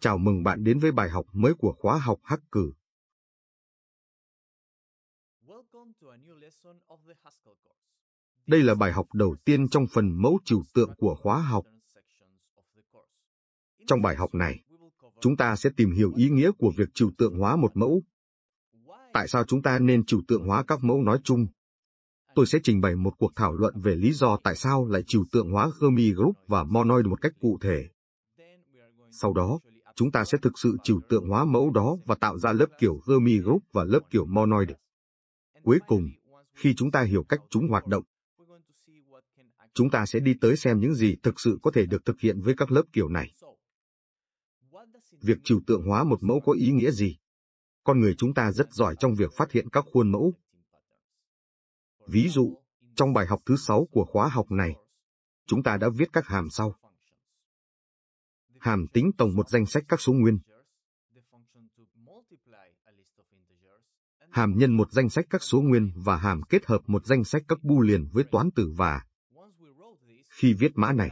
Chào mừng bạn đến với bài học mới của khóa học Haskell. Đây là bài học đầu tiên trong phần mẫu trừu tượng của khóa học. Trong bài học này, chúng ta sẽ tìm hiểu ý nghĩa của việc trừu tượng hóa một mẫu. Tại sao chúng ta nên trừu tượng hóa các mẫu nói chung? Tôi sẽ trình bày một cuộc thảo luận về lý do tại sao lại trừu tượng hóa Fermi Group và Monoid một cách cụ thể. Sau đó, chúng ta sẽ thực sự trừu tượng hóa mẫu đó và tạo ra lớp kiểu Fermi group và lớp kiểu monoid. Cuối cùng, khi chúng ta hiểu cách chúng hoạt động, chúng ta sẽ đi tới xem những gì thực sự có thể được thực hiện với các lớp kiểu này. Việc trừu tượng hóa một mẫu có ý nghĩa gì? Con người chúng ta rất giỏi trong việc phát hiện các khuôn mẫu. Ví dụ, trong bài học thứ 6 của khóa học này, chúng ta đã viết các hàm sau hàm tính tổng một danh sách các số nguyên. Hàm nhân một danh sách các số nguyên và hàm kết hợp một danh sách các bu liền với toán tử và. Khi viết mã này,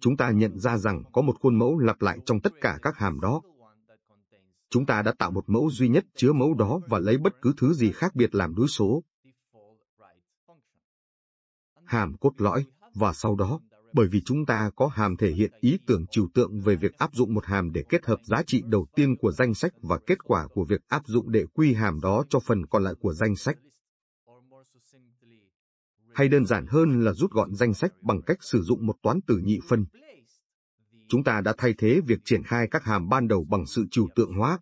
chúng ta nhận ra rằng có một khuôn mẫu lặp lại trong tất cả các hàm đó. Chúng ta đã tạo một mẫu duy nhất chứa mẫu đó và lấy bất cứ thứ gì khác biệt làm đối số. Hàm cốt lõi, và sau đó, bởi vì chúng ta có hàm thể hiện ý tưởng trừu tượng về việc áp dụng một hàm để kết hợp giá trị đầu tiên của danh sách và kết quả của việc áp dụng đệ quy hàm đó cho phần còn lại của danh sách. Hay đơn giản hơn là rút gọn danh sách bằng cách sử dụng một toán tử nhị phân. Chúng ta đã thay thế việc triển khai các hàm ban đầu bằng sự trừu tượng hóa.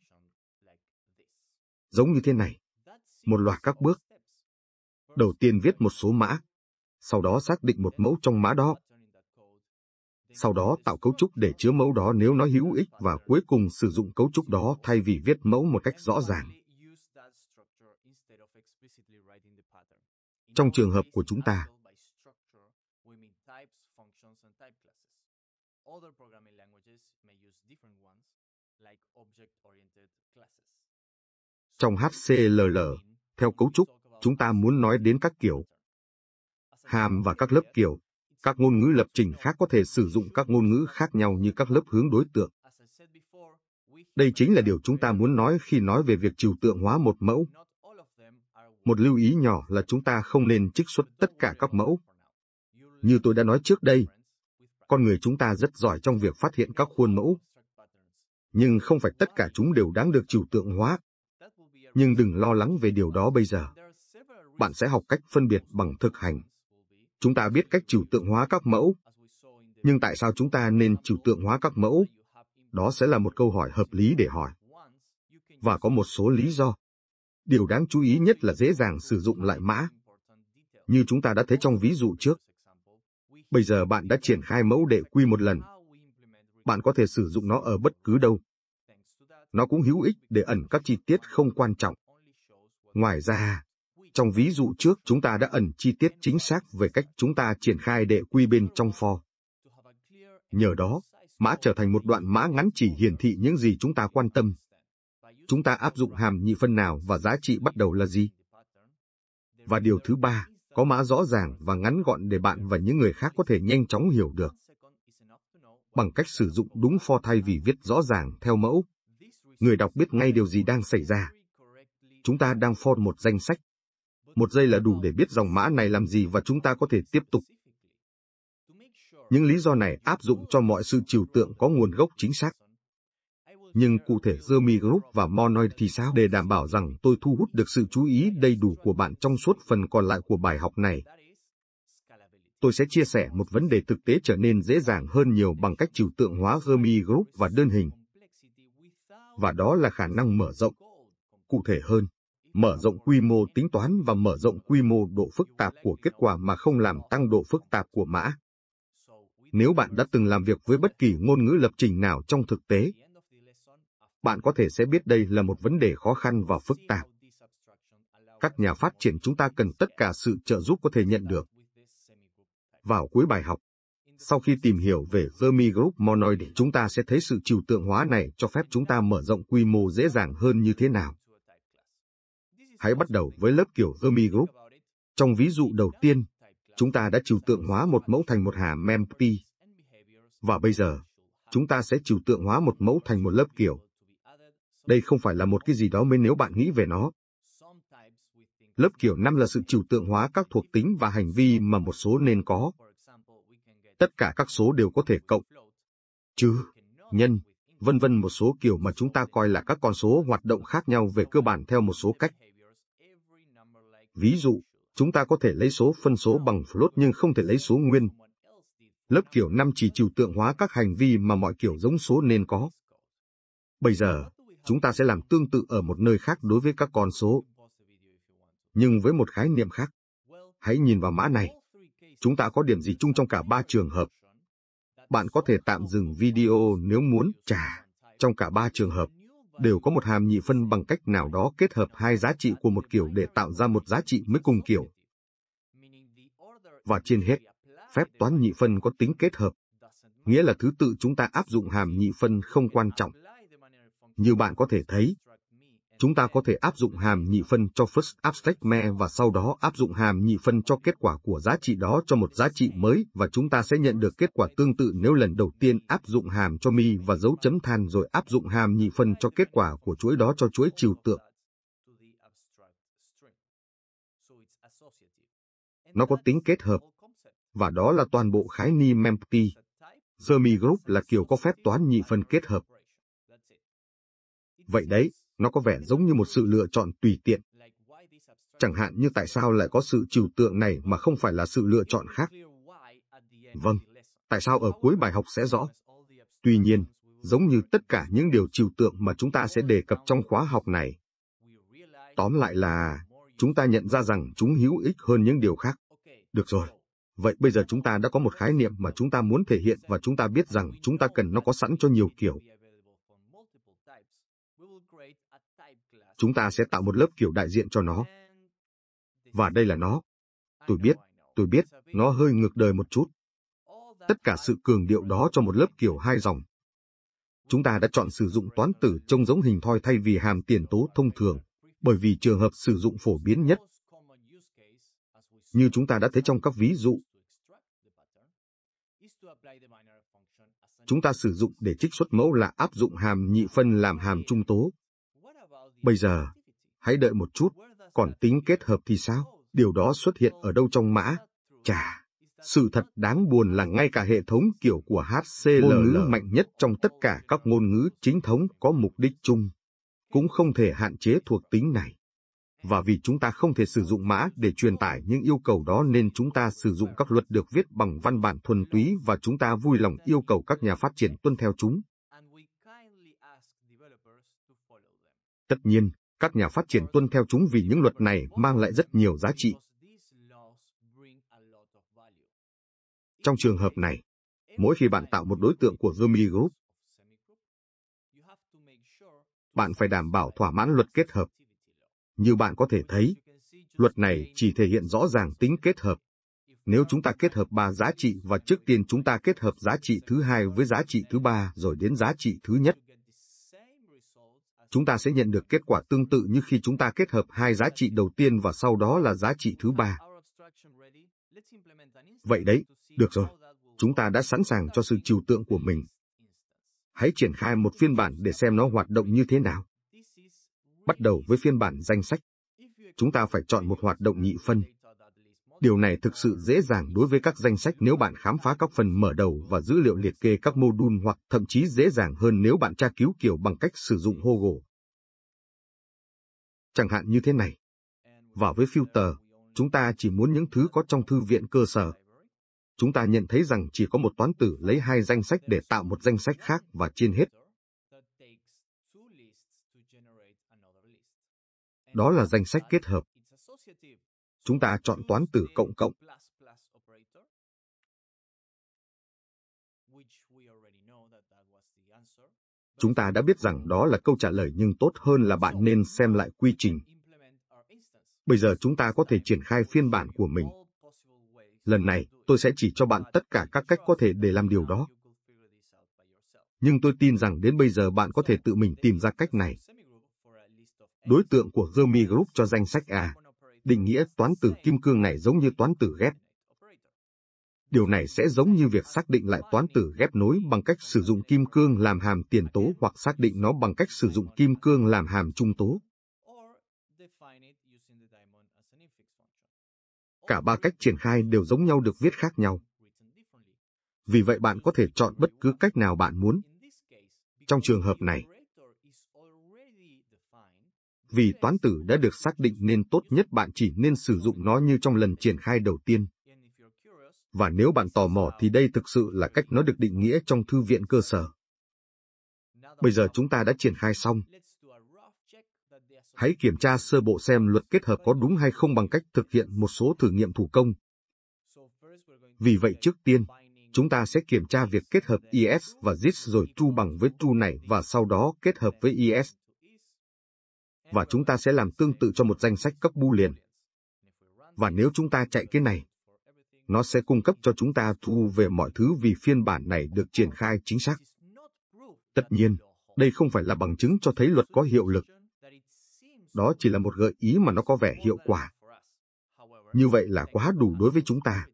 Giống như thế này, một loạt các bước. Đầu tiên viết một số mã, sau đó xác định một mẫu trong mã đó sau đó tạo cấu trúc để chứa mẫu đó nếu nó hữu ích và cuối cùng sử dụng cấu trúc đó thay vì viết mẫu một cách rõ ràng. Trong trường hợp của chúng ta, Trong HCLL, theo cấu trúc, chúng ta muốn nói đến các kiểu hàm và các lớp kiểu, các ngôn ngữ lập trình khác có thể sử dụng các ngôn ngữ khác nhau như các lớp hướng đối tượng. Đây chính là điều chúng ta muốn nói khi nói về việc trừu tượng hóa một mẫu. Một lưu ý nhỏ là chúng ta không nên trích xuất tất cả các mẫu. Như tôi đã nói trước đây, con người chúng ta rất giỏi trong việc phát hiện các khuôn mẫu. Nhưng không phải tất cả chúng đều đáng được trừu tượng hóa. Nhưng đừng lo lắng về điều đó bây giờ. Bạn sẽ học cách phân biệt bằng thực hành chúng ta biết cách trừu tượng hóa các mẫu. Nhưng tại sao chúng ta nên trừu tượng hóa các mẫu? Đó sẽ là một câu hỏi hợp lý để hỏi. Và có một số lý do. Điều đáng chú ý nhất là dễ dàng sử dụng lại mã. Như chúng ta đã thấy trong ví dụ trước. Bây giờ bạn đã triển khai mẫu đệ quy một lần. Bạn có thể sử dụng nó ở bất cứ đâu. Nó cũng hữu ích để ẩn các chi tiết không quan trọng. Ngoài ra, trong ví dụ trước chúng ta đã ẩn chi tiết chính xác về cách chúng ta triển khai đệ quy bên trong for. Nhờ đó, mã trở thành một đoạn mã ngắn chỉ hiển thị những gì chúng ta quan tâm. Chúng ta áp dụng hàm nhị phân nào và giá trị bắt đầu là gì? Và điều thứ ba, có mã rõ ràng và ngắn gọn để bạn và những người khác có thể nhanh chóng hiểu được. Bằng cách sử dụng đúng for thay vì viết rõ ràng theo mẫu, người đọc biết ngay điều gì đang xảy ra. Chúng ta đang for một danh sách một giây là đủ để biết dòng mã này làm gì và chúng ta có thể tiếp tục. Những lý do này áp dụng cho mọi sự trừu tượng có nguồn gốc chính xác. Nhưng cụ thể Jeremy Group và Monoid thì sao để đảm bảo rằng tôi thu hút được sự chú ý đầy đủ của bạn trong suốt phần còn lại của bài học này? Tôi sẽ chia sẻ một vấn đề thực tế trở nên dễ dàng hơn nhiều bằng cách trừu tượng hóa Jeremy Group và đơn hình. Và đó là khả năng mở rộng, cụ thể hơn mở rộng quy mô tính toán và mở rộng quy mô độ phức tạp của kết quả mà không làm tăng độ phức tạp của mã. Nếu bạn đã từng làm việc với bất kỳ ngôn ngữ lập trình nào trong thực tế, bạn có thể sẽ biết đây là một vấn đề khó khăn và phức tạp. Các nhà phát triển chúng ta cần tất cả sự trợ giúp có thể nhận được. Vào cuối bài học, sau khi tìm hiểu về Fermi Group Monoid, chúng ta sẽ thấy sự trừu tượng hóa này cho phép chúng ta mở rộng quy mô dễ dàng hơn như thế nào hãy bắt đầu với lớp kiểu Fermi Group. Trong ví dụ đầu tiên, chúng ta đã trừu tượng hóa một mẫu thành một hà mempi Và bây giờ, chúng ta sẽ trừu tượng hóa một mẫu thành một lớp kiểu. Đây không phải là một cái gì đó mới nếu bạn nghĩ về nó. Lớp kiểu 5 là sự trừu tượng hóa các thuộc tính và hành vi mà một số nên có. Tất cả các số đều có thể cộng, trừ, nhân, vân vân một số kiểu mà chúng ta coi là các con số hoạt động khác nhau về cơ bản theo một số cách. Ví dụ, chúng ta có thể lấy số phân số bằng float nhưng không thể lấy số nguyên. Lớp kiểu 5 chỉ trừu tượng hóa các hành vi mà mọi kiểu giống số nên có. Bây giờ, chúng ta sẽ làm tương tự ở một nơi khác đối với các con số. Nhưng với một khái niệm khác. Hãy nhìn vào mã này. Chúng ta có điểm gì chung trong cả ba trường hợp. Bạn có thể tạm dừng video nếu muốn trả trong cả ba trường hợp đều có một hàm nhị phân bằng cách nào đó kết hợp hai giá trị của một kiểu để tạo ra một giá trị mới cùng kiểu. Và trên hết, phép toán nhị phân có tính kết hợp, nghĩa là thứ tự chúng ta áp dụng hàm nhị phân không quan trọng. Như bạn có thể thấy, chúng ta có thể áp dụng hàm nhị phân cho first abstract me và sau đó áp dụng hàm nhị phân cho kết quả của giá trị đó cho một giá trị mới và chúng ta sẽ nhận được kết quả tương tự nếu lần đầu tiên áp dụng hàm cho mi và dấu chấm than rồi áp dụng hàm nhị phân cho kết quả của chuỗi đó cho chuỗi trừu tượng. Nó có tính kết hợp, và đó là toàn bộ khái niệm empty. Fermi Group là kiểu có phép toán nhị phân kết hợp. Vậy đấy, nó có vẻ giống như một sự lựa chọn tùy tiện. Chẳng hạn như tại sao lại có sự trừu tượng này mà không phải là sự lựa chọn khác? Vâng, tại sao ở cuối bài học sẽ rõ? Tuy nhiên, giống như tất cả những điều trừu tượng mà chúng ta sẽ đề cập trong khóa học này. Tóm lại là, chúng ta nhận ra rằng chúng hữu ích hơn những điều khác. Được rồi, vậy bây giờ chúng ta đã có một khái niệm mà chúng ta muốn thể hiện và chúng ta biết rằng chúng ta cần nó có sẵn cho nhiều kiểu. chúng ta sẽ tạo một lớp kiểu đại diện cho nó. Và đây là nó. Tôi biết, tôi biết, nó hơi ngược đời một chút. Tất cả sự cường điệu đó cho một lớp kiểu hai dòng. Chúng ta đã chọn sử dụng toán tử trông giống hình thoi thay vì hàm tiền tố thông thường, bởi vì trường hợp sử dụng phổ biến nhất. Như chúng ta đã thấy trong các ví dụ, chúng ta sử dụng để trích xuất mẫu là áp dụng hàm nhị phân làm hàm trung tố, Bây giờ, hãy đợi một chút, còn tính kết hợp thì sao? Điều đó xuất hiện ở đâu trong mã? Chà, sự thật đáng buồn là ngay cả hệ thống kiểu của HCL ngôn ngữ mạnh nhất trong tất cả các ngôn ngữ chính thống có mục đích chung, cũng không thể hạn chế thuộc tính này. Và vì chúng ta không thể sử dụng mã để truyền tải những yêu cầu đó nên chúng ta sử dụng các luật được viết bằng văn bản thuần túy và chúng ta vui lòng yêu cầu các nhà phát triển tuân theo chúng. Tất nhiên, các nhà phát triển tuân theo chúng vì những luật này mang lại rất nhiều giá trị. Trong trường hợp này, mỗi khi bạn tạo một đối tượng của Zombie Group, bạn phải đảm bảo thỏa mãn luật kết hợp. Như bạn có thể thấy, luật này chỉ thể hiện rõ ràng tính kết hợp. Nếu chúng ta kết hợp ba giá trị và trước tiên chúng ta kết hợp giá trị thứ hai với giá trị thứ ba rồi đến giá trị thứ nhất, chúng ta sẽ nhận được kết quả tương tự như khi chúng ta kết hợp hai giá trị đầu tiên và sau đó là giá trị thứ ba. Vậy đấy, được rồi. Chúng ta đã sẵn sàng cho sự trừu tượng của mình. Hãy triển khai một phiên bản để xem nó hoạt động như thế nào. Bắt đầu với phiên bản danh sách. Chúng ta phải chọn một hoạt động nhị phân, Điều này thực sự dễ dàng đối với các danh sách nếu bạn khám phá các phần mở đầu và dữ liệu liệt kê các mô đun hoặc thậm chí dễ dàng hơn nếu bạn tra cứu kiểu bằng cách sử dụng Google. Chẳng hạn như thế này. Vào với filter, chúng ta chỉ muốn những thứ có trong thư viện cơ sở. Chúng ta nhận thấy rằng chỉ có một toán tử lấy hai danh sách để tạo một danh sách khác và trên hết. Đó là danh sách kết hợp Chúng ta chọn toán tử cộng cộng. Chúng ta đã biết rằng đó là câu trả lời nhưng tốt hơn là bạn nên xem lại quy trình. Bây giờ chúng ta có thể triển khai phiên bản của mình. Lần này, tôi sẽ chỉ cho bạn tất cả các cách có thể để làm điều đó. Nhưng tôi tin rằng đến bây giờ bạn có thể tự mình tìm ra cách này đối tượng của Gummy Group cho danh sách A. Định nghĩa toán tử kim cương này giống như toán tử ghép. Điều này sẽ giống như việc xác định lại toán tử ghép nối bằng cách sử dụng kim cương làm hàm tiền tố hoặc xác định nó bằng cách sử dụng kim cương làm hàm trung tố. Cả ba cách triển khai đều giống nhau được viết khác nhau. Vì vậy bạn có thể chọn bất cứ cách nào bạn muốn. Trong trường hợp này, vì toán tử đã được xác định nên tốt nhất bạn chỉ nên sử dụng nó như trong lần triển khai đầu tiên. Và nếu bạn tò mò thì đây thực sự là cách nó được định nghĩa trong thư viện cơ sở. Bây giờ chúng ta đã triển khai xong. Hãy kiểm tra sơ bộ xem luật kết hợp có đúng hay không bằng cách thực hiện một số thử nghiệm thủ công. Vì vậy trước tiên, chúng ta sẽ kiểm tra việc kết hợp IS và JIS rồi tru bằng với tru này và sau đó kết hợp với IS và chúng ta sẽ làm tương tự cho một danh sách cấp bu liền. Và nếu chúng ta chạy cái này, nó sẽ cung cấp cho chúng ta thu về mọi thứ vì phiên bản này được triển khai chính xác. Tất nhiên, đây không phải là bằng chứng cho thấy luật có hiệu lực. Đó chỉ là một gợi ý mà nó có vẻ hiệu quả. Như vậy là quá đủ đối với chúng ta.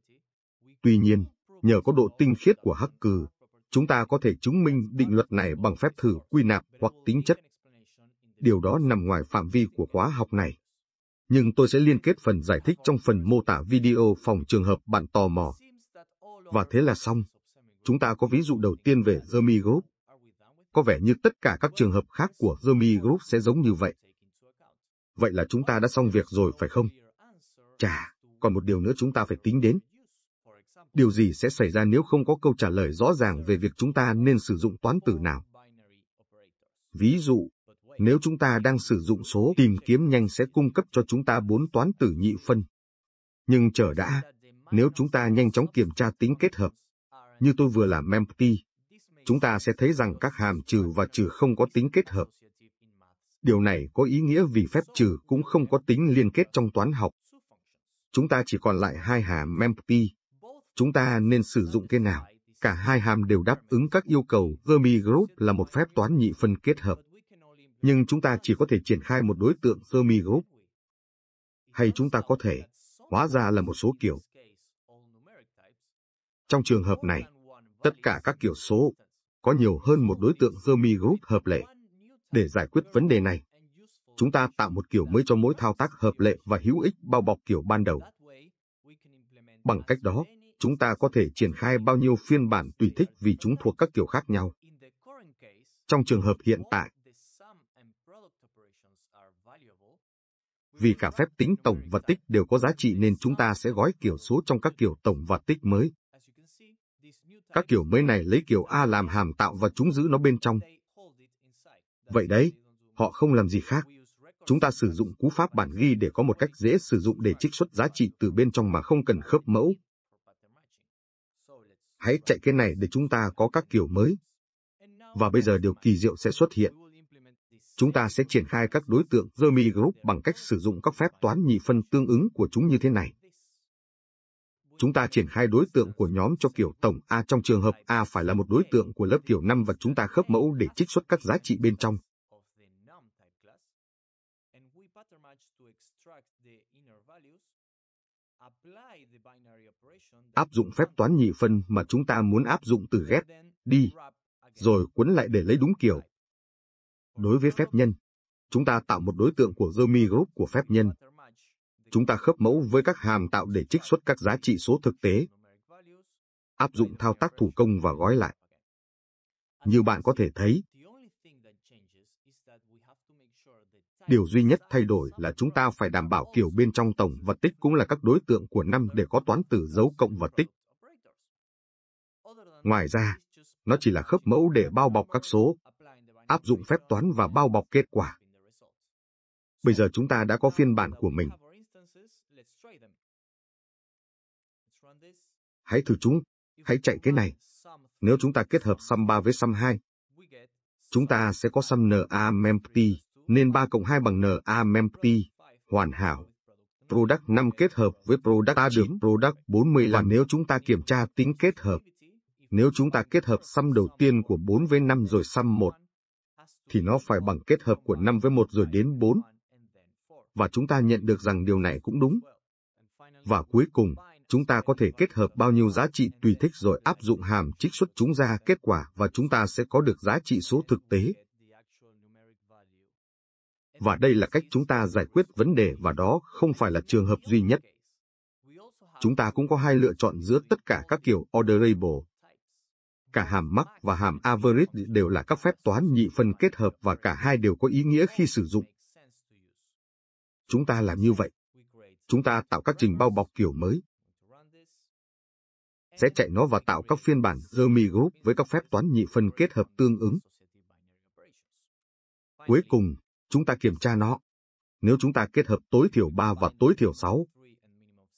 Tuy nhiên, nhờ có độ tinh khiết của hacker, chúng ta có thể chứng minh định luật này bằng phép thử quy nạp hoặc tính chất điều đó nằm ngoài phạm vi của khóa học này. Nhưng tôi sẽ liên kết phần giải thích trong phần mô tả video phòng trường hợp bạn tò mò. Và thế là xong. Chúng ta có ví dụ đầu tiên về Jeremy Group. Có vẻ như tất cả các trường hợp khác của Jeremy Group sẽ giống như vậy. Vậy là chúng ta đã xong việc rồi phải không? Chà, còn một điều nữa chúng ta phải tính đến. Điều gì sẽ xảy ra nếu không có câu trả lời rõ ràng về việc chúng ta nên sử dụng toán tử nào? Ví dụ, nếu chúng ta đang sử dụng số tìm kiếm nhanh sẽ cung cấp cho chúng ta bốn toán tử nhị phân. Nhưng chờ đã, nếu chúng ta nhanh chóng kiểm tra tính kết hợp, như tôi vừa làm empty, chúng ta sẽ thấy rằng các hàm trừ và trừ không có tính kết hợp. Điều này có ý nghĩa vì phép trừ cũng không có tính liên kết trong toán học. Chúng ta chỉ còn lại hai hàm empty. Chúng ta nên sử dụng cái nào? Cả hai hàm đều đáp ứng các yêu cầu Fermi Group là một phép toán nhị phân kết hợp nhưng chúng ta chỉ có thể triển khai một đối tượng sơ mi Group. Hay chúng ta có thể, hóa ra là một số kiểu. Trong trường hợp này, tất cả các kiểu số có nhiều hơn một đối tượng sơ mi Group hợp lệ. Để giải quyết vấn đề này, chúng ta tạo một kiểu mới cho mỗi thao tác hợp lệ và hữu ích bao bọc kiểu ban đầu. Bằng cách đó, chúng ta có thể triển khai bao nhiêu phiên bản tùy thích vì chúng thuộc các kiểu khác nhau. Trong trường hợp hiện tại, vì cả phép tính tổng và tích đều có giá trị nên chúng ta sẽ gói kiểu số trong các kiểu tổng và tích mới. Các kiểu mới này lấy kiểu A làm hàm tạo và chúng giữ nó bên trong. Vậy đấy, họ không làm gì khác. Chúng ta sử dụng cú pháp bản ghi để có một cách dễ sử dụng để trích xuất giá trị từ bên trong mà không cần khớp mẫu. Hãy chạy cái này để chúng ta có các kiểu mới. Và bây giờ điều kỳ diệu sẽ xuất hiện chúng ta sẽ triển khai các đối tượng Jeremy Group bằng cách sử dụng các phép toán nhị phân tương ứng của chúng như thế này. Chúng ta triển khai đối tượng của nhóm cho kiểu tổng A trong trường hợp A phải là một đối tượng của lớp kiểu 5 và chúng ta khớp mẫu để trích xuất các giá trị bên trong. Áp dụng phép toán nhị phân mà chúng ta muốn áp dụng từ ghép đi, rồi cuốn lại để lấy đúng kiểu Đối với phép nhân, chúng ta tạo một đối tượng của Fermi group của phép nhân. Chúng ta khớp mẫu với các hàm tạo để trích xuất các giá trị số thực tế, áp dụng thao tác thủ công và gói lại. Như bạn có thể thấy, Điều duy nhất thay đổi là chúng ta phải đảm bảo kiểu bên trong tổng vật tích cũng là các đối tượng của năm để có toán tử dấu cộng vật tích. Ngoài ra, nó chỉ là khớp mẫu để bao bọc các số, áp dụng phép toán và bao bọc kết quả. Bây giờ chúng ta đã có phiên bản của mình. Hãy thử chúng, hãy chạy cái này. Nếu chúng ta kết hợp sum 3 với sum 2, chúng ta sẽ có sum na mempty, nên 3 cộng 2 bằng na mempty, hoàn hảo. Product 5 kết hợp với product ta được product 40 là nếu chúng ta kiểm tra tính kết hợp. Nếu chúng ta kết hợp sum đầu tiên của 4 với 5 rồi sum 1, thì nó phải bằng kết hợp của 5 với 1 rồi đến 4. Và chúng ta nhận được rằng điều này cũng đúng. Và cuối cùng, chúng ta có thể kết hợp bao nhiêu giá trị tùy thích rồi áp dụng hàm trích xuất chúng ra kết quả và chúng ta sẽ có được giá trị số thực tế. Và đây là cách chúng ta giải quyết vấn đề và đó không phải là trường hợp duy nhất. Chúng ta cũng có hai lựa chọn giữa tất cả các kiểu orderable Cả hàm Mach và hàm Average đều là các phép toán nhị phân kết hợp và cả hai đều có ý nghĩa khi sử dụng. Chúng ta làm như vậy. Chúng ta tạo các trình bao bọc kiểu mới. Sẽ chạy nó và tạo các phiên bản Fermi Group với các phép toán nhị phân kết hợp tương ứng. Cuối cùng, chúng ta kiểm tra nó. Nếu chúng ta kết hợp tối thiểu 3 và tối thiểu 6,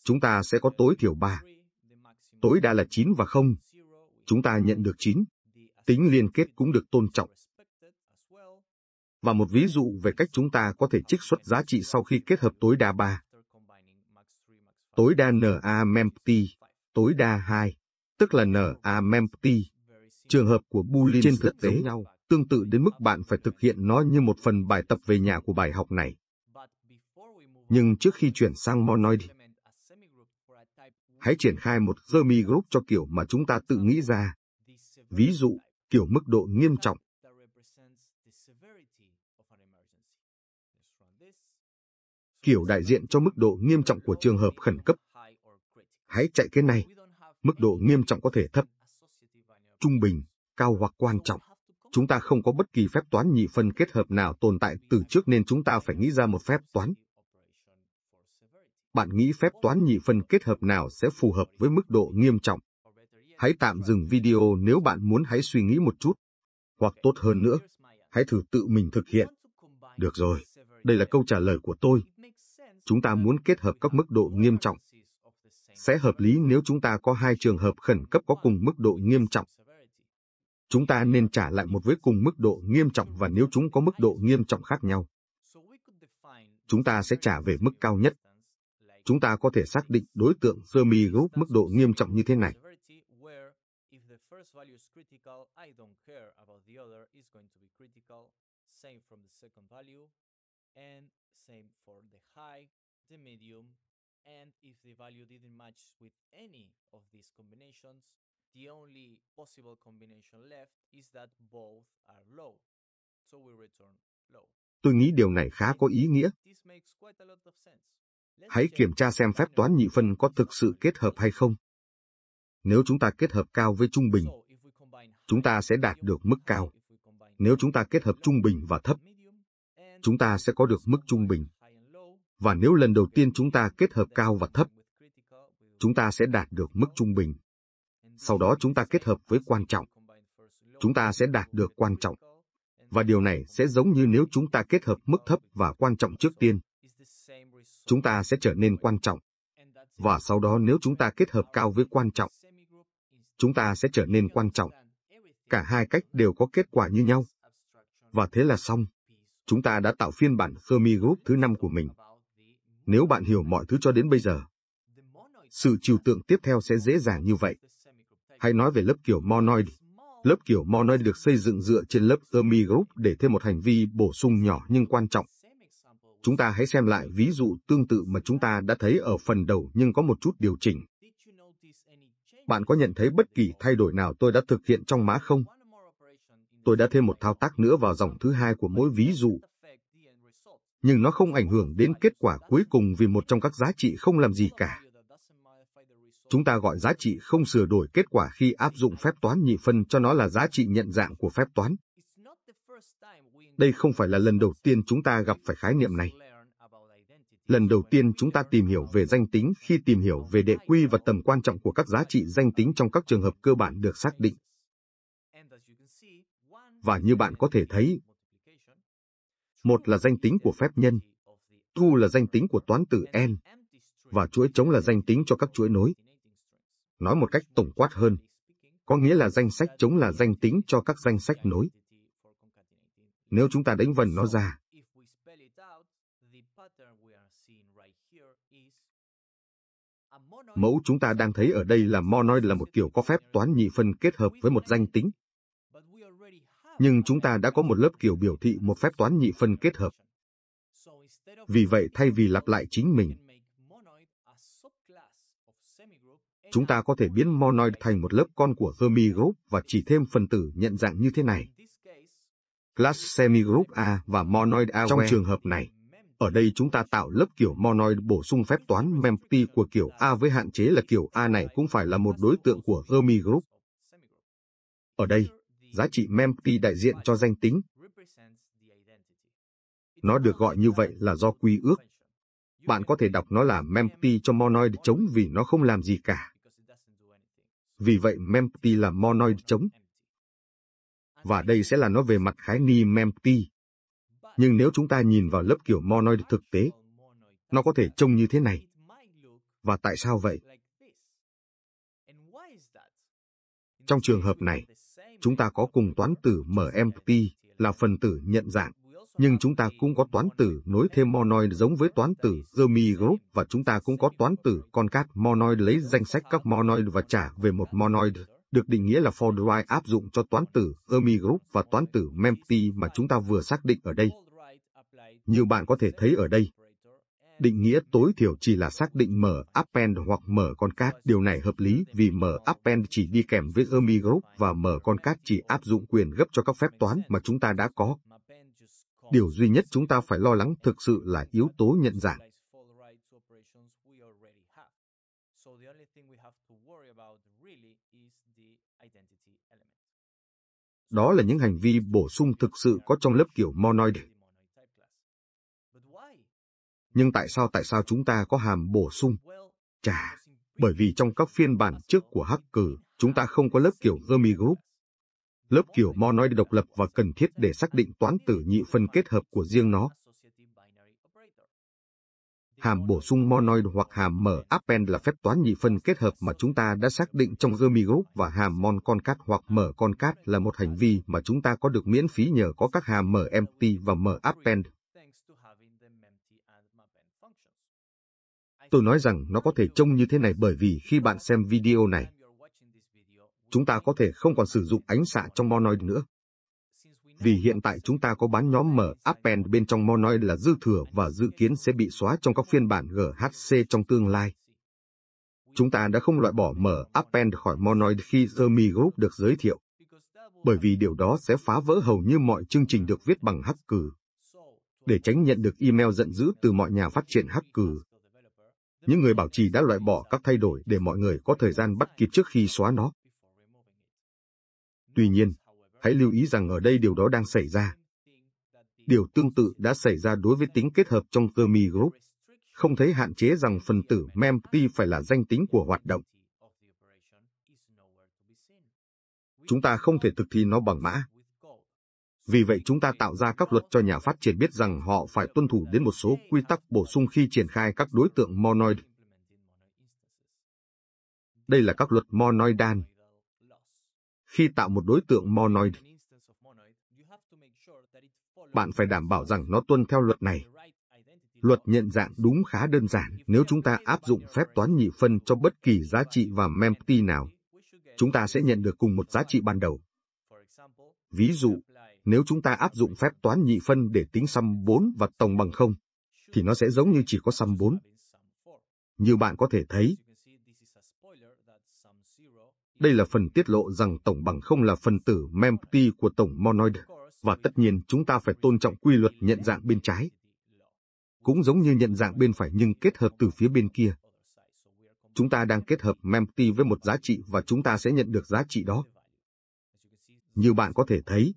chúng ta sẽ có tối thiểu 3. Tối đa là 9 và 0, chúng ta nhận được chín Tính liên kết cũng được tôn trọng. Và một ví dụ về cách chúng ta có thể trích xuất giá trị sau khi kết hợp tối đa 3. Tối đa NA MEMPT, tối đa 2, tức là NA MEMPT. Trường hợp của Boolean trên thực tế nhau, tương tự đến mức bạn phải thực hiện nó như một phần bài tập về nhà của bài học này. Nhưng trước khi chuyển sang Monoid, hãy triển khai một Fermi Group cho kiểu mà chúng ta tự nghĩ ra. Ví dụ, kiểu mức độ nghiêm trọng. Kiểu đại diện cho mức độ nghiêm trọng của trường hợp khẩn cấp. Hãy chạy cái này. Mức độ nghiêm trọng có thể thấp, trung bình, cao hoặc quan trọng. Chúng ta không có bất kỳ phép toán nhị phân kết hợp nào tồn tại từ trước nên chúng ta phải nghĩ ra một phép toán bạn nghĩ phép toán nhị phân kết hợp nào sẽ phù hợp với mức độ nghiêm trọng? Hãy tạm dừng video nếu bạn muốn hãy suy nghĩ một chút, hoặc tốt hơn nữa, hãy thử tự mình thực hiện. Được rồi, đây là câu trả lời của tôi. Chúng ta muốn kết hợp các mức độ nghiêm trọng. Sẽ hợp lý nếu chúng ta có hai trường hợp khẩn cấp có cùng mức độ nghiêm trọng. Chúng ta nên trả lại một với cùng mức độ nghiêm trọng và nếu chúng có mức độ nghiêm trọng khác nhau. Chúng ta sẽ trả về mức cao nhất chúng ta có thể xác định đối tượng Fermi group mức độ nghiêm trọng như thế này. the only possible combination left is that both are low. So we return low. Tôi nghĩ điều này khá có ý nghĩa. This makes quite a lot of sense. Hãy kiểm tra xem phép toán nhị phân có thực sự kết hợp hay không. Nếu chúng ta kết hợp cao với trung bình, chúng ta sẽ đạt được mức cao. Nếu chúng ta kết hợp trung bình và thấp, chúng ta sẽ có được mức trung bình. Và nếu lần đầu tiên chúng ta kết hợp cao và thấp, chúng ta sẽ đạt được mức trung bình. Sau đó chúng ta kết hợp với quan trọng. Chúng ta sẽ đạt được quan trọng. Và điều này sẽ giống như nếu chúng ta kết hợp mức thấp và quan trọng trước tiên, chúng ta sẽ trở nên quan trọng. Và sau đó nếu chúng ta kết hợp cao với quan trọng, chúng ta sẽ trở nên quan trọng. Cả hai cách đều có kết quả như nhau. Và thế là xong. Chúng ta đã tạo phiên bản Fermi Group thứ năm của mình. Nếu bạn hiểu mọi thứ cho đến bây giờ, sự chiều tượng tiếp theo sẽ dễ dàng như vậy. Hãy nói về lớp kiểu monoid. Lớp kiểu monoid được xây dựng dựa trên lớp Fermi Group để thêm một hành vi bổ sung nhỏ nhưng quan trọng chúng ta hãy xem lại ví dụ tương tự mà chúng ta đã thấy ở phần đầu nhưng có một chút điều chỉnh. Bạn có nhận thấy bất kỳ thay đổi nào tôi đã thực hiện trong mã không? Tôi đã thêm một thao tác nữa vào dòng thứ hai của mỗi ví dụ. Nhưng nó không ảnh hưởng đến kết quả cuối cùng vì một trong các giá trị không làm gì cả. Chúng ta gọi giá trị không sửa đổi kết quả khi áp dụng phép toán nhị phân cho nó là giá trị nhận dạng của phép toán. Đây không phải là lần đầu tiên chúng ta gặp phải khái niệm này. Lần đầu tiên chúng ta tìm hiểu về danh tính khi tìm hiểu về đệ quy và tầm quan trọng của các giá trị danh tính trong các trường hợp cơ bản được xác định. Và như bạn có thể thấy, một là danh tính của phép nhân, thu là danh tính của toán tử n, và chuỗi chống là danh tính cho các chuỗi nối. Nói một cách tổng quát hơn, có nghĩa là danh sách chống là danh tính cho các danh sách nối. Nếu chúng ta đánh vần nó ra, Mẫu chúng ta đang thấy ở đây là monoid là một kiểu có phép toán nhị phân kết hợp với một danh tính. Nhưng chúng ta đã có một lớp kiểu biểu thị một phép toán nhị phân kết hợp. Vì vậy thay vì lặp lại chính mình, chúng ta có thể biến monoid thành một lớp con của Fermi group và chỉ thêm phần tử nhận dạng như thế này. Glycemic Group A và monoid AOE. Trong trường hợp này, ở đây chúng ta tạo lớp kiểu monoid bổ sung phép toán mempty của kiểu A với hạn chế là kiểu A này cũng phải là một đối tượng của Fermi Group. Ở đây, giá trị mempty đại diện cho danh tính. Nó được gọi như vậy là do quy ước. Bạn có thể đọc nó là mempty cho monoid chống vì nó không làm gì cả. Vì vậy mempty là monoid chống và đây sẽ là nói về mặt khái niệm empty. Nhưng nếu chúng ta nhìn vào lớp kiểu monoid thực tế, nó có thể trông như thế này. Và tại sao vậy? Trong trường hợp này, chúng ta có cùng toán tử MMT là phần tử nhận dạng, nhưng chúng ta cũng có toán tử nối thêm monoid giống với toán tử Fermi group và chúng ta cũng có toán tử concat monoid lấy danh sách các monoid và trả về một monoid được định nghĩa là Fulbright áp dụng cho toán tử ERMI Group và toán tử MEMTI mà chúng ta vừa xác định ở đây. Như bạn có thể thấy ở đây, định nghĩa tối thiểu chỉ là xác định mở append hoặc mở con cát. Điều này hợp lý vì mở append chỉ đi kèm với ERMI Group và mở con cát chỉ áp dụng quyền gấp cho các phép toán mà chúng ta đã có. Điều duy nhất chúng ta phải lo lắng thực sự là yếu tố nhận dạng. to worry about really is the identity element. Đó là những hành vi bổ sung thực sự có trong lớp kiểu monoid. Nhưng tại sao tại sao chúng ta có hàm bổ sung? Chà, bởi vì trong các phiên bản trước của hacker, chúng ta không có lớp kiểu Fermi Group. Lớp kiểu monoid độc lập và cần thiết để xác định toán tử nhị phân kết hợp của riêng nó hàm bổ sung monoid hoặc hàm mở append là phép toán nhị phân kết hợp mà chúng ta đã xác định trong Gumigroup và hàm mon concat hoặc mở concat là một hành vi mà chúng ta có được miễn phí nhờ có các hàm mở empty và mở append. Tôi nói rằng nó có thể trông như thế này bởi vì khi bạn xem video này, chúng ta có thể không còn sử dụng ánh xạ trong monoid nữa, vì hiện tại chúng ta có bán nhóm mở append bên trong Monoi là dư thừa và dự kiến sẽ bị xóa trong các phiên bản GHC trong tương lai. Chúng ta đã không loại bỏ mở append khỏi Monoi khi Jeremy Group được giới thiệu, bởi vì điều đó sẽ phá vỡ hầu như mọi chương trình được viết bằng hacker. Để tránh nhận được email giận dữ từ mọi nhà phát triển hacker, những người bảo trì đã loại bỏ các thay đổi để mọi người có thời gian bắt kịp trước khi xóa nó. Tuy nhiên, hãy lưu ý rằng ở đây điều đó đang xảy ra. Điều tương tự đã xảy ra đối với tính kết hợp trong Fermi Group. Không thấy hạn chế rằng phần tử MEMPT phải là danh tính của hoạt động. Chúng ta không thể thực thi nó bằng mã. Vì vậy chúng ta tạo ra các luật cho nhà phát triển biết rằng họ phải tuân thủ đến một số quy tắc bổ sung khi triển khai các đối tượng monoid. Đây là các luật monoidan khi tạo một đối tượng monoid, bạn phải đảm bảo rằng nó tuân theo luật này. Luật nhận dạng đúng khá đơn giản nếu chúng ta áp dụng phép toán nhị phân cho bất kỳ giá trị và mempty nào. Chúng ta sẽ nhận được cùng một giá trị ban đầu. Ví dụ, nếu chúng ta áp dụng phép toán nhị phân để tính sum 4 và tổng bằng 0, thì nó sẽ giống như chỉ có sum 4. Như bạn có thể thấy, đây là phần tiết lộ rằng tổng bằng không là phần tử Mempty của tổng monoid, và tất nhiên chúng ta phải tôn trọng quy luật nhận dạng bên trái. Cũng giống như nhận dạng bên phải nhưng kết hợp từ phía bên kia. Chúng ta đang kết hợp Mempty với một giá trị và chúng ta sẽ nhận được giá trị đó. Như bạn có thể thấy,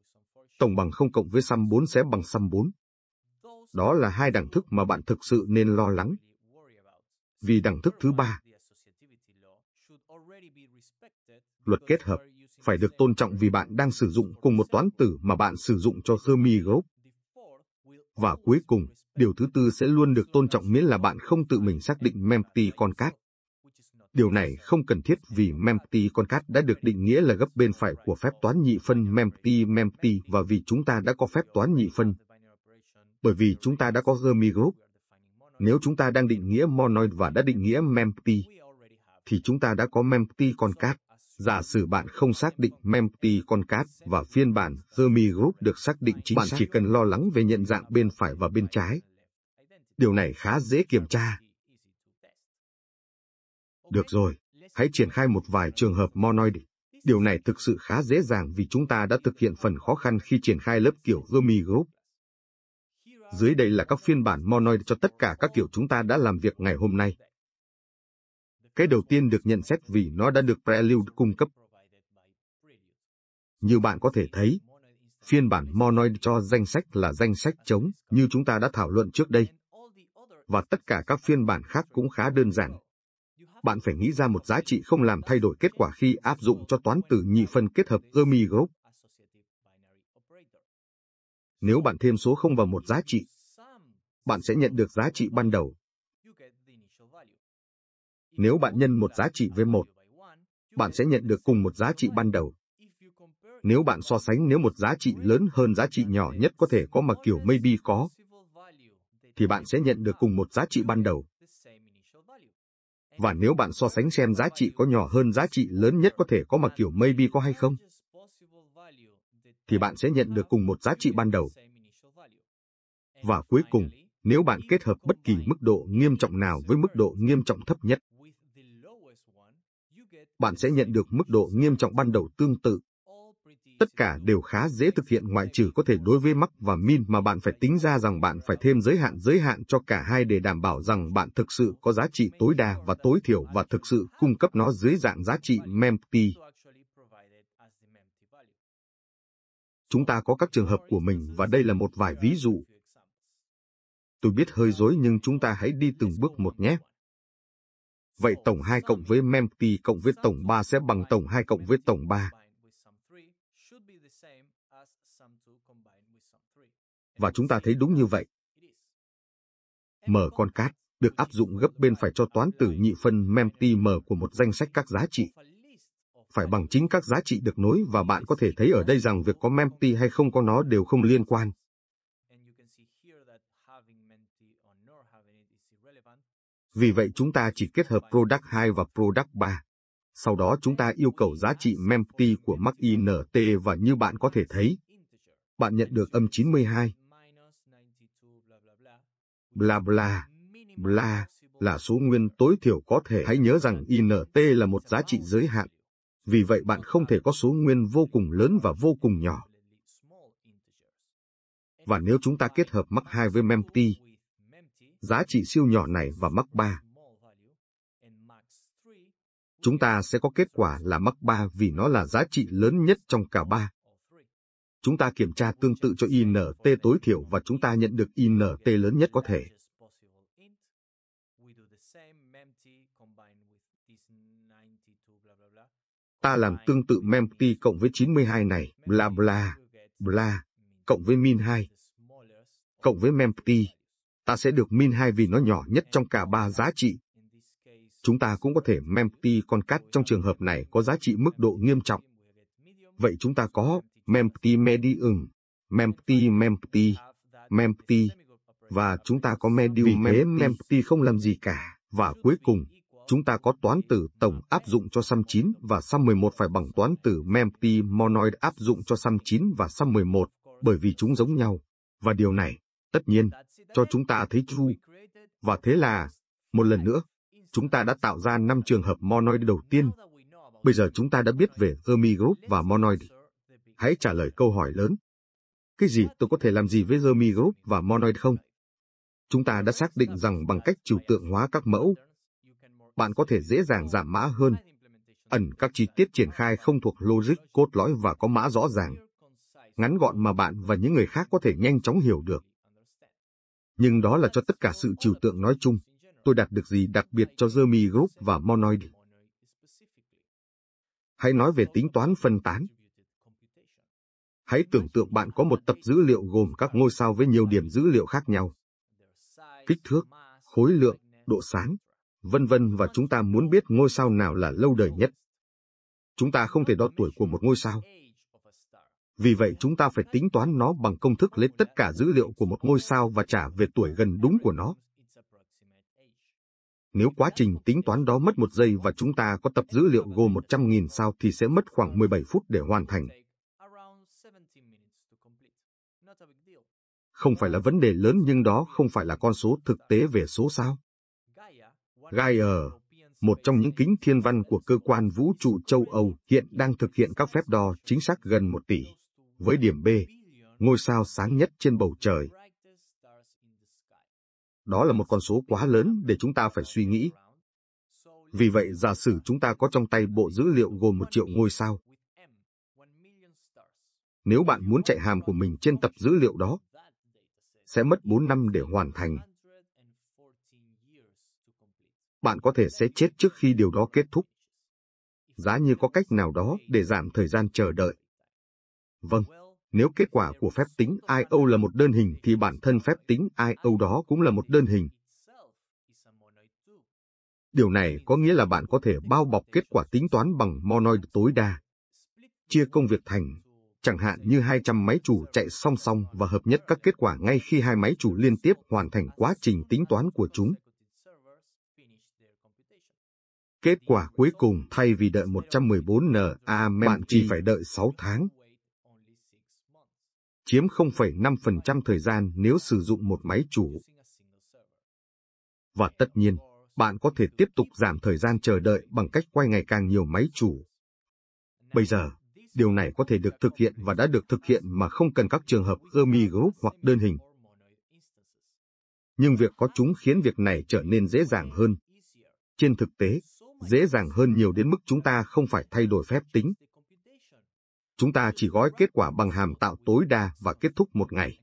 tổng bằng không cộng với xăm 4 sẽ bằng xăm 4. Đó là hai đẳng thức mà bạn thực sự nên lo lắng. Vì đẳng thức thứ ba, luật kết hợp, phải được tôn trọng vì bạn đang sử dụng cùng một toán tử mà bạn sử dụng cho Hermigroup. Và cuối cùng, điều thứ tư sẽ luôn được tôn trọng miễn là bạn không tự mình xác định mempty con Concat. Điều này không cần thiết vì mempty con Concat đã được định nghĩa là gấp bên phải của phép toán nhị phân mempty mempty và vì chúng ta đã có phép toán nhị phân. Bởi vì chúng ta đã có Hermigroup. Nếu chúng ta đang định nghĩa monoid và đã định nghĩa mempty, thì chúng ta đã có mempty con Concat. Giả sử bạn không xác định Memty Concat và phiên bản Fermi Group được xác định chính bạn xác. chỉ cần lo lắng về nhận dạng bên phải và bên trái. Điều này khá dễ kiểm tra. Được rồi, hãy triển khai một vài trường hợp monoid. Điều này thực sự khá dễ dàng vì chúng ta đã thực hiện phần khó khăn khi triển khai lớp kiểu Fermi Group. Dưới đây là các phiên bản monoid cho tất cả các kiểu chúng ta đã làm việc ngày hôm nay cái đầu tiên được nhận xét vì nó đã được Prelude cung cấp. Như bạn có thể thấy, phiên bản Monoid cho danh sách là danh sách trống như chúng ta đã thảo luận trước đây. Và tất cả các phiên bản khác cũng khá đơn giản. Bạn phải nghĩ ra một giá trị không làm thay đổi kết quả khi áp dụng cho toán từ nhị phân kết hợp Fermi Group. Nếu bạn thêm số không vào một giá trị, bạn sẽ nhận được giá trị ban đầu. Nếu bạn nhân một giá trị với một, bạn sẽ nhận được cùng một giá trị ban đầu. Nếu bạn so sánh nếu một giá trị lớn hơn giá trị nhỏ nhất có thể có mà kiểu maybe có, thì bạn sẽ nhận được cùng một giá trị ban đầu. Và nếu bạn so sánh xem giá trị có nhỏ hơn giá trị lớn nhất có thể có mà kiểu maybe có hay không, thì bạn sẽ nhận được cùng một giá trị ban đầu. Và cuối cùng, nếu bạn kết hợp bất kỳ mức độ nghiêm trọng nào với mức độ nghiêm trọng thấp nhất, bạn sẽ nhận được mức độ nghiêm trọng ban đầu tương tự. Tất cả đều khá dễ thực hiện ngoại trừ có thể đối với mắc và min mà bạn phải tính ra rằng bạn phải thêm giới hạn giới hạn cho cả hai để đảm bảo rằng bạn thực sự có giá trị tối đa và tối thiểu và thực sự cung cấp nó dưới dạng giá trị mempty Chúng ta có các trường hợp của mình và đây là một vài ví dụ. Tôi biết hơi dối nhưng chúng ta hãy đi từng bước một nhé. Vậy tổng 2 cộng với memp cộng với tổng 3 sẽ bằng tổng 2 cộng với tổng 3. Và chúng ta thấy đúng như vậy. Mở con cát được áp dụng gấp bên phải cho toán tử nhị phân memp m của một danh sách các giá trị phải bằng chính các giá trị được nối và bạn có thể thấy ở đây rằng việc có memp hay không có nó đều không liên quan. Vì vậy chúng ta chỉ kết hợp product 2 và product 3. Sau đó chúng ta yêu cầu giá trị memty của max int và như bạn có thể thấy, bạn nhận được âm 92. Bla bla, bla là số nguyên tối thiểu có thể. Hãy nhớ rằng int là một giá trị giới hạn. Vì vậy bạn không thể có số nguyên vô cùng lớn và vô cùng nhỏ. Và nếu chúng ta kết hợp mắc 2 với memty, giá trị siêu nhỏ này và Mach 3. Chúng ta sẽ có kết quả là Mach 3 vì nó là giá trị lớn nhất trong cả ba. Chúng ta kiểm tra tương tự cho INT tối thiểu và chúng ta nhận được INT lớn nhất có thể. Ta làm tương tự MEMT cộng với 92 này, bla bla, bla, cộng với min 2, cộng với MEMT, ta sẽ được min 2 vì nó nhỏ nhất trong cả ba giá trị. Chúng ta cũng có thể mempty con cát trong trường hợp này có giá trị mức độ nghiêm trọng. Vậy chúng ta có mempty medium, mempty mempty, mempty, và chúng ta có medium vì thế mempty không làm gì cả. Và cuối cùng, chúng ta có toán tử tổng áp dụng cho xăm 9 và xăm 11 phải bằng toán tử mempty monoid áp dụng cho xăm 9 và xăm 11, bởi vì chúng giống nhau. Và điều này, tất nhiên, cho chúng ta thấy chui. Và thế là, một lần nữa, chúng ta đã tạo ra 5 trường hợp monoid đầu tiên. Bây giờ chúng ta đã biết về Fermi Group và monoid. Hãy trả lời câu hỏi lớn. Cái gì tôi có thể làm gì với Fermi Group và monoid không? Chúng ta đã xác định rằng bằng cách trừu tượng hóa các mẫu, bạn có thể dễ dàng giảm mã hơn, ẩn các chi tiết triển khai không thuộc logic cốt lõi và có mã rõ ràng, ngắn gọn mà bạn và những người khác có thể nhanh chóng hiểu được nhưng đó là cho tất cả sự trừu tượng nói chung. Tôi đạt được gì đặc biệt cho Jeremy Group và Monoid? Hãy nói về tính toán phân tán. Hãy tưởng tượng bạn có một tập dữ liệu gồm các ngôi sao với nhiều điểm dữ liệu khác nhau. Kích thước, khối lượng, độ sáng, vân vân và chúng ta muốn biết ngôi sao nào là lâu đời nhất. Chúng ta không thể đo tuổi của một ngôi sao, vì vậy chúng ta phải tính toán nó bằng công thức lấy tất cả dữ liệu của một ngôi sao và trả về tuổi gần đúng của nó. Nếu quá trình tính toán đó mất một giây và chúng ta có tập dữ liệu gồm 100.000 sao thì sẽ mất khoảng 17 phút để hoàn thành. Không phải là vấn đề lớn nhưng đó không phải là con số thực tế về số sao. Gaia, một trong những kính thiên văn của cơ quan vũ trụ châu Âu hiện đang thực hiện các phép đo chính xác gần một tỷ với điểm B, ngôi sao sáng nhất trên bầu trời. Đó là một con số quá lớn để chúng ta phải suy nghĩ. Vì vậy, giả sử chúng ta có trong tay bộ dữ liệu gồm một triệu ngôi sao. Nếu bạn muốn chạy hàm của mình trên tập dữ liệu đó, sẽ mất 4 năm để hoàn thành. Bạn có thể sẽ chết trước khi điều đó kết thúc. Giá như có cách nào đó để giảm thời gian chờ đợi. Vâng, nếu kết quả của phép tính IO là một đơn hình thì bản thân phép tính IO đó cũng là một đơn hình. Điều này có nghĩa là bạn có thể bao bọc kết quả tính toán bằng monoid tối đa. Chia công việc thành, chẳng hạn như 200 máy chủ chạy song song và hợp nhất các kết quả ngay khi hai máy chủ liên tiếp hoàn thành quá trình tính toán của chúng. Kết quả cuối cùng thay vì đợi 114 NA, bạn chỉ phải đợi 6 tháng chiếm 0,5% thời gian nếu sử dụng một máy chủ. Và tất nhiên, bạn có thể tiếp tục giảm thời gian chờ đợi bằng cách quay ngày càng nhiều máy chủ. Bây giờ, điều này có thể được thực hiện và đã được thực hiện mà không cần các trường hợp Ermi Group hoặc đơn hình. Nhưng việc có chúng khiến việc này trở nên dễ dàng hơn. Trên thực tế, dễ dàng hơn nhiều đến mức chúng ta không phải thay đổi phép tính, Chúng ta chỉ gói kết quả bằng hàm tạo tối đa và kết thúc một ngày.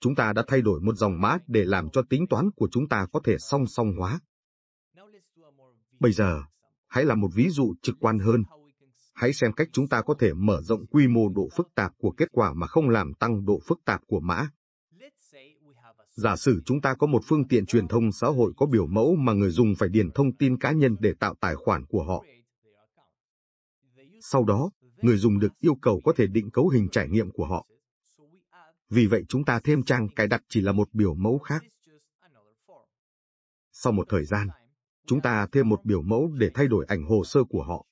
Chúng ta đã thay đổi một dòng mã để làm cho tính toán của chúng ta có thể song song hóa. Bây giờ, hãy làm một ví dụ trực quan hơn. Hãy xem cách chúng ta có thể mở rộng quy mô độ phức tạp của kết quả mà không làm tăng độ phức tạp của mã. Giả sử chúng ta có một phương tiện truyền thông xã hội có biểu mẫu mà người dùng phải điền thông tin cá nhân để tạo tài khoản của họ. Sau đó, người dùng được yêu cầu có thể định cấu hình trải nghiệm của họ. Vì vậy chúng ta thêm trang cài đặt chỉ là một biểu mẫu khác. Sau một thời gian, chúng ta thêm một biểu mẫu để thay đổi ảnh hồ sơ của họ.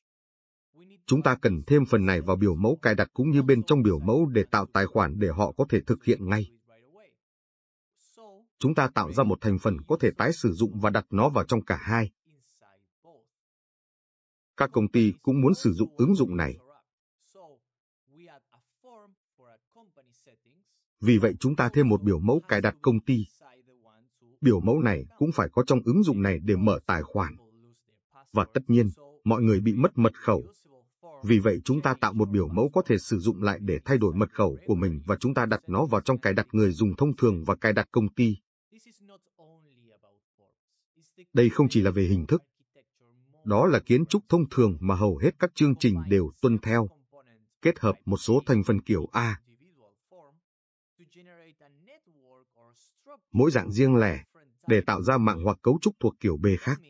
Chúng ta cần thêm phần này vào biểu mẫu cài đặt cũng như bên trong biểu mẫu để tạo tài khoản để họ có thể thực hiện ngay. Chúng ta tạo ra một thành phần có thể tái sử dụng và đặt nó vào trong cả hai. Các công ty cũng muốn sử dụng ứng dụng này Vì vậy chúng ta thêm một biểu mẫu cài đặt công ty. Biểu mẫu này cũng phải có trong ứng dụng này để mở tài khoản. Và tất nhiên, mọi người bị mất mật khẩu. Vì vậy chúng ta tạo một biểu mẫu có thể sử dụng lại để thay đổi mật khẩu của mình và chúng ta đặt nó vào trong cài đặt người dùng thông thường và cài đặt công ty. Đây không chỉ là về hình thức. Đó là kiến trúc thông thường mà hầu hết các chương trình đều tuân theo. Kết hợp một số thành phần kiểu A, mỗi dạng riêng lẻ, để tạo ra mạng hoặc cấu trúc thuộc kiểu B khác.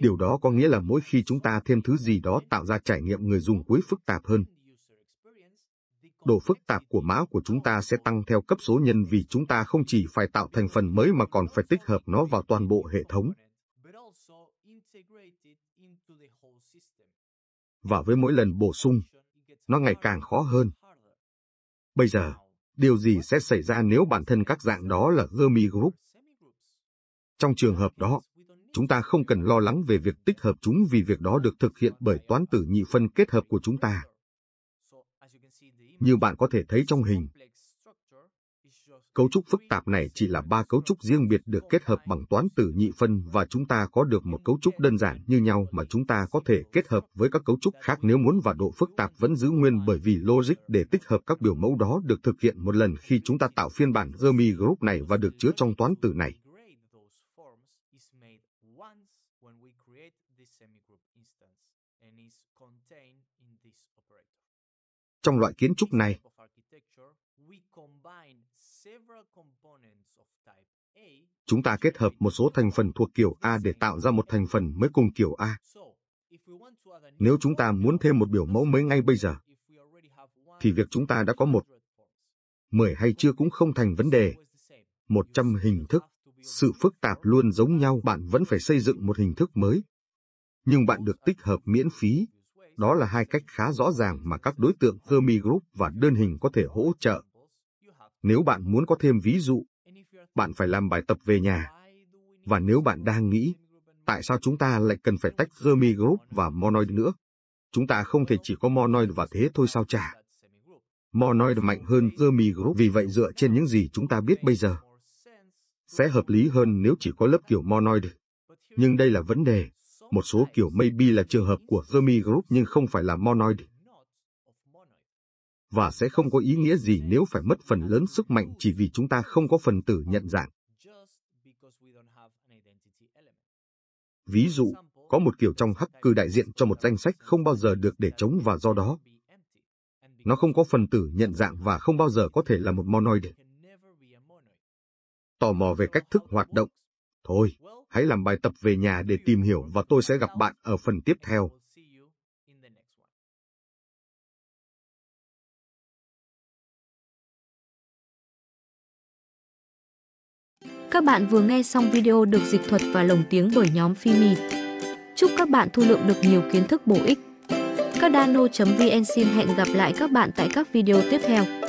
Điều đó có nghĩa là mỗi khi chúng ta thêm thứ gì đó tạo ra trải nghiệm người dùng cuối phức tạp hơn. Độ phức tạp của mã của chúng ta sẽ tăng theo cấp số nhân vì chúng ta không chỉ phải tạo thành phần mới mà còn phải tích hợp nó vào toàn bộ hệ thống. Và với mỗi lần bổ sung, nó ngày càng khó hơn. Bây giờ, điều gì sẽ xảy ra nếu bản thân các dạng đó là Fermi Group. Trong trường hợp đó, chúng ta không cần lo lắng về việc tích hợp chúng vì việc đó được thực hiện bởi toán tử nhị phân kết hợp của chúng ta. Như bạn có thể thấy trong hình, Cấu trúc phức tạp này chỉ là ba cấu trúc riêng biệt được kết hợp bằng toán tử nhị phân và chúng ta có được một cấu trúc đơn giản như nhau mà chúng ta có thể kết hợp với các cấu trúc khác nếu muốn và độ phức tạp vẫn giữ nguyên bởi vì logic để tích hợp các biểu mẫu đó được thực hiện một lần khi chúng ta tạo phiên bản Fermi group này và được chứa trong toán tử này. Trong loại kiến trúc này, chúng ta kết hợp một số thành phần thuộc kiểu A để tạo ra một thành phần mới cùng kiểu A. Nếu chúng ta muốn thêm một biểu mẫu mới ngay bây giờ, thì việc chúng ta đã có một mười hay chưa cũng không thành vấn đề. Một trăm hình thức, sự phức tạp luôn giống nhau bạn vẫn phải xây dựng một hình thức mới. Nhưng bạn được tích hợp miễn phí. Đó là hai cách khá rõ ràng mà các đối tượng Hermi Group và đơn hình có thể hỗ trợ. Nếu bạn muốn có thêm ví dụ, bạn phải làm bài tập về nhà. Và nếu bạn đang nghĩ, tại sao chúng ta lại cần phải tách Fermi Group và Monoid nữa? Chúng ta không thể chỉ có Monoid và thế thôi sao chả? Monoid mạnh hơn Fermi Group vì vậy dựa trên những gì chúng ta biết bây giờ. Sẽ hợp lý hơn nếu chỉ có lớp kiểu Monoid. Nhưng đây là vấn đề. Một số kiểu maybe là trường hợp của Fermi Group nhưng không phải là Monoid và sẽ không có ý nghĩa gì nếu phải mất phần lớn sức mạnh chỉ vì chúng ta không có phần tử nhận dạng. Ví dụ, có một kiểu trong hacker đại diện cho một danh sách không bao giờ được để trống và do đó, nó không có phần tử nhận dạng và không bao giờ có thể là một monoid. Tò mò về cách thức hoạt động. Thôi, hãy làm bài tập về nhà để tìm hiểu và tôi sẽ gặp bạn ở phần tiếp theo. Các bạn vừa nghe xong video được dịch thuật và lồng tiếng bởi nhóm Fimi. Chúc các bạn thu lượng được nhiều kiến thức bổ ích. Cardano.vn xin hẹn gặp lại các bạn tại các video tiếp theo.